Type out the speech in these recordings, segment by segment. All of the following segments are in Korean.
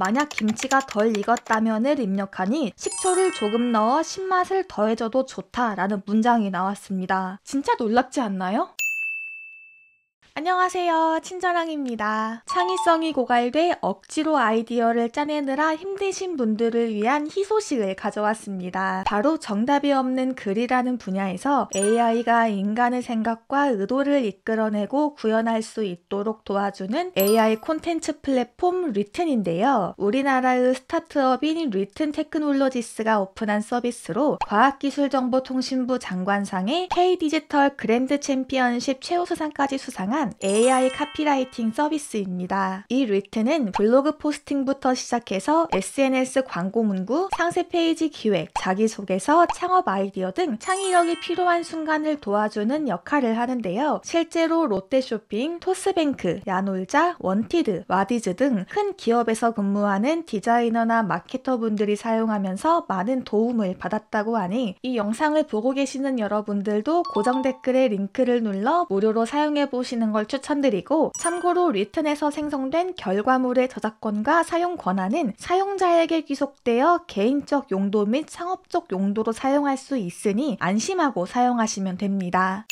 만약 김치가 덜 익었다면을 입력하니 식초를 조금 넣어 신맛을 더해줘도 좋다라는 문장이 나왔습니다. 진짜 놀랍지 않나요? 안녕하세요. 친절랑입니다 창의성이 고갈돼 억지로 아이디어를 짜내느라 힘드신 분들을 위한 희소식을 가져왔습니다. 바로 정답이 없는 글이라는 분야에서 AI가 인간의 생각과 의도를 이끌어내고 구현할 수 있도록 도와주는 AI 콘텐츠 플랫폼 리튼인데요. 우리나라의 스타트업인 리튼 테크놀로지스가 오픈한 서비스로 과학기술정보통신부 장관상의 K 디지털 그랜드 챔피언십 최우수상까지 수상한 AI 카피라이팅 서비스입니다. 이 루트는 블로그 포스팅부터 시작해서 SNS 광고 문구, 상세 페이지 기획, 자기소개서, 창업 아이디어 등 창의력이 필요한 순간을 도와주는 역할을 하는데요. 실제로 롯데쇼핑, 토스뱅크, 야놀자, 원티드, 와디즈 등 큰 기업에서 근무하는 디자이너나 마케터분들이 사용하면서 많은 도움을 받았다고 하니 이 영상을 보고 계시는 여러분들도 고정 댓글에 링크를 눌러 무료로 사용해 보시는 걸내 추천드리고 참고로 리튼에서 생성된 결과물의 저작권과 사용 권한은 사용자에게 귀속되어 개인적 용도 및 상업적 용도로 사용할 수 있으니 안심하고 사용하시면 됩니다.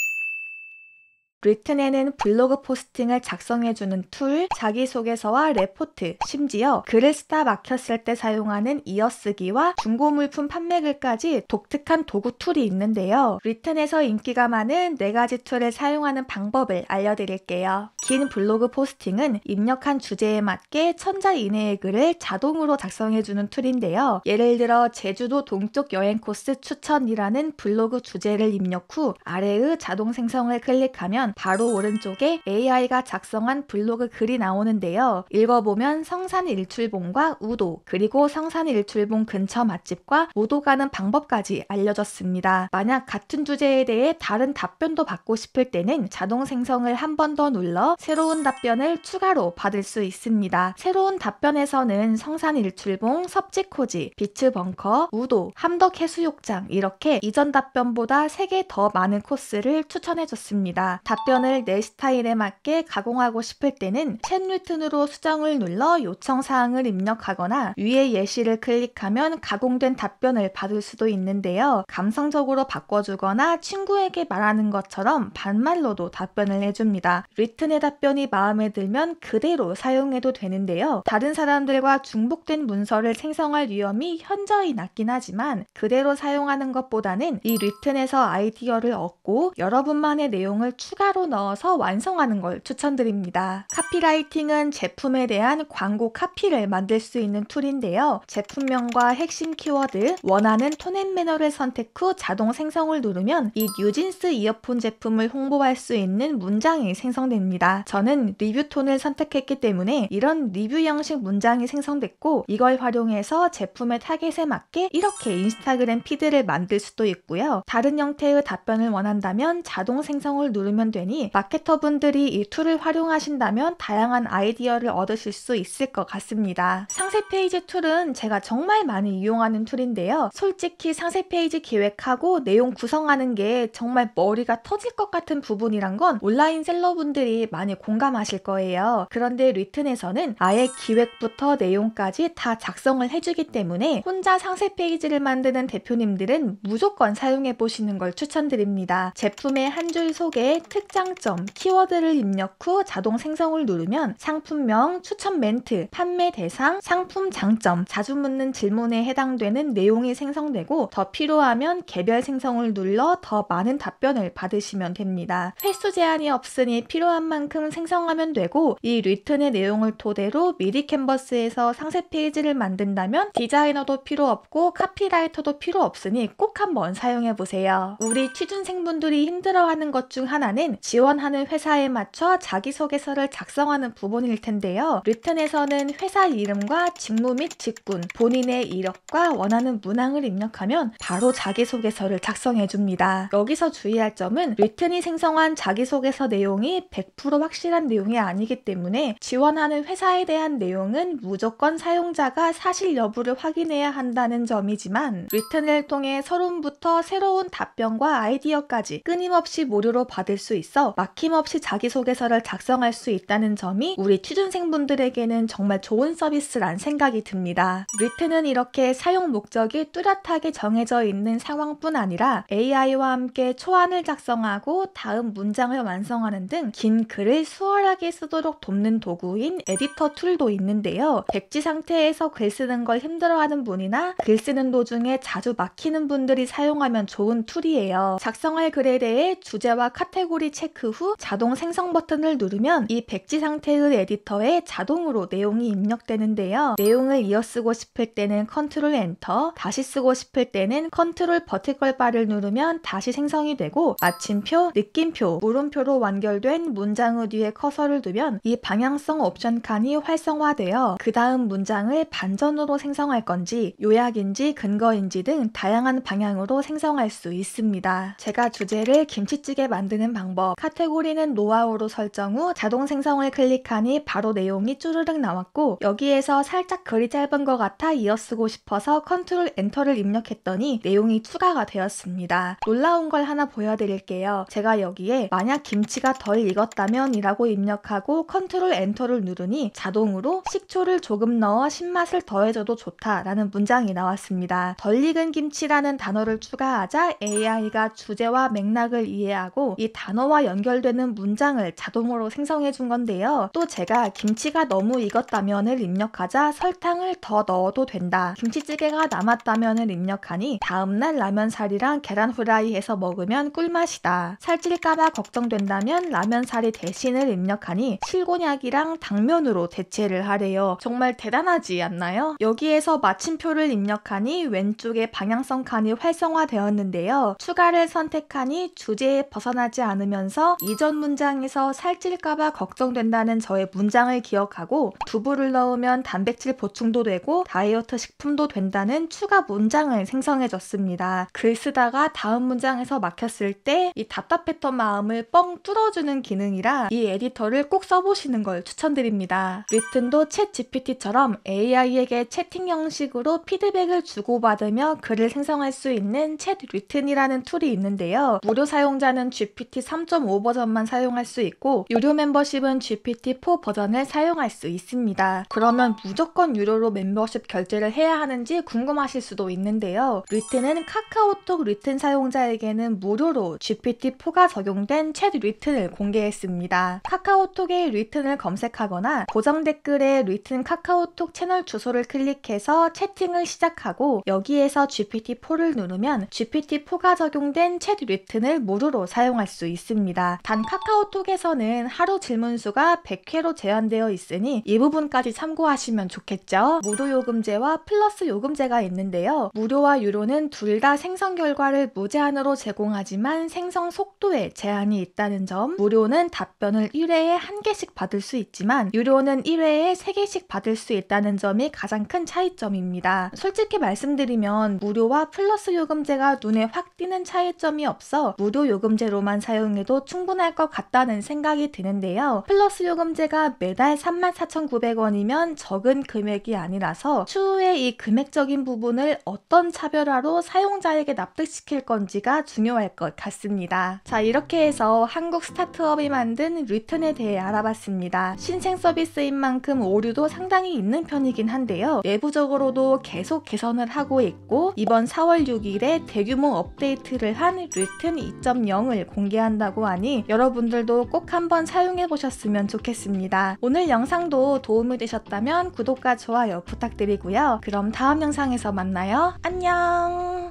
리튼에는 블로그 포스팅을 작성해주는 툴, 자기소개서와 레포트, 심지어 글을 쓰다 막혔을 때 사용하는 이어쓰기와 중고물품 판매글까지 독특한 도구 툴이 있는데요. 리튼에서 인기가 많은 네가지 툴을 사용하는 방법을 알려드릴게요. 긴 블로그 포스팅은 입력한 주제에 맞게 천자 이내의 글을 자동으로 작성해주는 툴인데요. 예를 들어 제주도 동쪽 여행 코스 추천이라는 블로그 주제를 입력 후 아래의 자동 생성을 클릭하면 보시면 바로 오른쪽에 AI가 작성한 블로그 글이 나오는데요. 읽어보면 성산 일출봉과 우도, 그리고 성산 일출봉 근처 맛집과 우도 가는 방법까지 알려졌습니다. 만약 같은 주제에 대해 다른 답변도 받고 싶을 때는 자동 생성을 한 번 더 눌러 새로운 답변을 추가로 받을 수 있습니다. 새로운 답변에서는 성산 일출봉, 섭지코지, 비츠 벙커, 우도, 함덕 해수욕장 이렇게 이전 답변보다 3개 더 많은 코스를 추천해줬습니다. 답 답변을 내 스타일에 맞게 가공하고 싶을 때는 챗 뉴튼으로 수정을 눌러 요청 사항을 입력하거나 위에 예시를 클릭하면 가공된 답변을 받을 수도 있는데요. 감성적으로 바꿔주거나 친구에게 말하는 것처럼 반말로도 답변을 해줍니다. 리튼의 답변이 마음에 들면 그대로 사용해도 되는데요. 다른 사람들과 중복된 문서를 생성할 위험이 현저히 낮긴 하지만 그대로 사용하는 것보다는 이 리튼에서 아이디어를 얻고 여러분만의 내용을 추가 따로 넣어서 완성하는 걸 추천드립니다. 카피라이팅은 제품에 대한 광고 카피를 만들 수 있는 툴인데요. 제품명과 핵심 키워드, 원하는 톤앤 매너를 선택 후 자동 생성을 누르면 이 뉴진스 이어폰 제품을 홍보할 수 있는 문장이 생성됩니다. 저는 리뷰 톤을 선택했기 때문에 이런 리뷰 형식 문장이 생성됐고 이걸 활용해서 제품의 타겟에 맞게 이렇게 인스타그램 피드를 만들 수도 있고요. 다른 형태의 답변을 원한다면 자동 생성을 누르면 되니 마케터분들이 이 툴을 활용하신다면 다양한 아이디어를 얻으실 수 있을 것 같습니다. 상세 페이지 툴은 제가 정말 많이 이용하는 툴인데요. 솔직히 상세 페이지 기획하고 내용 구성하는 게 정말 머리가 터질 것 같은 부분이란 건 온라인 셀러분들이 많이 공감하실 거예요. 그런데 리튼에서는 아예 기획부터 내용까지 다 작성을 해주기 때문에 혼자 상세 페이지를 만드는 대표님들은 무조건 사용해 보시는 걸 추천드립니다. 제품의 한 줄 소개, 특 특장점, 키워드를 입력 후 자동 생성을 누르면 상품명, 추천 멘트, 판매 대상, 상품 장점, 자주 묻는 질문에 해당되는 내용이 생성되고 더 필요하면 개별 생성을 눌러 더 많은 답변을 받으시면 됩니다. 횟수 제한이 없으니 필요한 만큼 생성하면 되고 이 리튼의 내용을 토대로 미리 캔버스에서 상세 페이지를 만든다면 디자이너도 필요 없고 카피라이터도 필요 없으니 꼭 한번 사용해 보세요. 우리 취준생분들이 힘들어하는 것 중 하나는 지원하는 회사에 맞춰 자기소개서를 작성하는 부분일 텐데요. 리튼에서는 회사 이름과 직무 및 직군, 본인의 이력과 원하는 문항을 입력하면 바로 자기소개서를 작성해줍니다. 여기서 주의할 점은 리튼이 생성한 자기소개서 내용이 100% 확실한 내용이 아니기 때문에 지원하는 회사에 대한 내용은 무조건 사용자가 사실 여부를 확인해야 한다는 점이지만 리튼을 통해 서론부터 새로운 답변과 아이디어까지 끊임없이 무료로 받을 수 있습니다. 있어 막힘없이 자기소개서를 작성할 수 있다는 점이 우리 취준생분들에게는 정말 좋은 서비스란 생각이 듭니다. 리트는 이렇게 사용 목적이 뚜렷하게 정해져 있는 상황뿐 아니라 AI와 함께 초안을 작성하고 다음 문장을 완성하는 등 긴 글을 수월하게 쓰도록 돕는 도구인 에디터 툴도 있는데요. 백지 상태에서 글 쓰는 걸 힘들어하는 분이나 글 쓰는 도중에 자주 막히는 분들이 사용하면 좋은 툴이에요. 작성할 글에 대해 주제와 카테고리 페이지 체크 후 자동 생성 버튼을 누르면 이 백지 상태의 에디터에 자동으로 내용이 입력되는데요. 내용을 이어쓰고 싶을 때는 컨트롤 엔터, 다시 쓰고 싶을 때는 컨트롤 버티컬 바를 누르면 다시 생성이 되고 마침표, 느낌표, 물음표로 완결된 문장의 뒤에 커서를 두면 이 방향성 옵션 칸이 활성화되어 그 다음 문장을 반전으로 생성할 건지 요약인지 근거인지 등 다양한 방향으로 생성할 수 있습니다. 제가 주제를 김치찌개 만드는 방법 방법 뭐 카테고리는 노하우로 설정 후 자동 생성을 클릭하니 바로 내용이 쭈르륵 나왔고 여기에서 살짝 글이 짧은 것 같아 이어쓰고 싶어서 컨트롤 엔터를 입력했더니 내용이 추가가 되었습니다. 놀라운 걸 하나 보여드릴게요. 제가 여기에 만약 김치가 덜 익었다면 이라고 입력하고 컨트롤 엔터를 누르니 자동으로 식초를 조금 넣어 신맛을 더해줘도 좋다라는 문장이 나왔습니다. 덜 익은 김치라는 단어를 추가하자 AI가 주제와 맥락을 이해하고 이 단어 언어와 연결되는 문장을 자동으로 생성해 준 건데요. 또 제가 김치가 너무 익었다면을 입력하자 설탕을 더 넣어도 된다. 김치찌개가 남았다면을 입력하니 다음날 라면살이랑 계란 후라이 해서 먹으면 꿀맛이다. 살찔까봐 걱정된다면 라면살이 대신을 입력하니 실곤약이랑 당면으로 대체를 하래요. 정말 대단하지 않나요? 여기에서 마침표를 입력하니 왼쪽에 방향성 칸이 활성화되었는데요. 추가를 선택하니 주제에 벗어나지 않으면 하면서 이전 문장에서 살찔까봐 걱정된다는 저의 문장을 기억하고 두부를 넣으면 단백질 보충도 되고 다이어트 식품도 된다는 추가 문장을 생성해줬습니다. 글 쓰다가 다음 문장에서 막혔을 때 이 답답했던 마음을 뻥 뚫어주는 기능이라 이 에디터를 꼭 써보시는 걸 추천드립니다. 리튼도 챗 GPT처럼 AI에게 채팅 형식으로 피드백을 주고받으며 글을 생성할 수 있는 챗 리튼이라는 툴이 있는데요. 무료 사용자는 GPT 3 3.5 버전만 사용할 수 있고 유료 멤버십은 GPT-4 버전을 사용할 수 있습니다. 그러면 무조건 유료로 멤버십 결제를 해야 하는지 궁금하실 수도 있는데요. 리트은 카카오톡 리튼 사용자에게는 무료로 GPT-4가 적용된 챗 리튼을 공개했습니다. 카카오톡에 리튼을 검색하거나 고정 댓글에 리튼 카카오톡 채널 주소를 클릭해서 채팅을 시작하고 여기에서 GPT-4를 누르면 GPT-4가 적용된 챗 리튼을 무료로 사용할 수 있습니다. 있습니다. 단 카카오톡에서는 하루 질문수가 100회로 제한되어 있으니 이 부분까지 참고하시면 좋겠죠. 무료 요금제와 플러스 요금제가 있는데요. 무료와 유료는 둘 다 생성 결과를 무제한으로 제공하지만 생성 속도에 제한이 있다는 점 무료는 답변을 1회에 1개씩 받을 수 있지만 유료는 1회에 3개씩 받을 수 있다는 점이 가장 큰 차이점입니다. 솔직히 말씀드리면 무료와 플러스 요금제가 눈에 확 띄는 차이점이 없어 무료 요금제로만 사용해 정도 충분할 것 같다는 생각이 드는데요. 플러스 요금제가 매달 34,900원이면 적은 금액이 아니라서 추후에 이 금액적인 부분을 어떤 차별화로 사용자에게 납득시킬 건지가 중요할 것 같습니다. 자 이렇게 해서 한국 스타트업이 만든 리튼에 대해 알아봤습니다. 신생 서비스인 만큼 오류도 상당히 있는 편이긴 한데요. 내부적으로도 계속 개선을 하고 있고 이번 4월 6일에 대규모 업데이트를 한 리튼 2.0을 공개한다고 있다고 하니 여러분들도 꼭 한번 사용해보셨으면 좋겠습니다. 오늘 영상도 도움이 되셨다면 구독과 좋아요 부탁드리고요. 그럼 다음 영상에서 만나요. 안녕!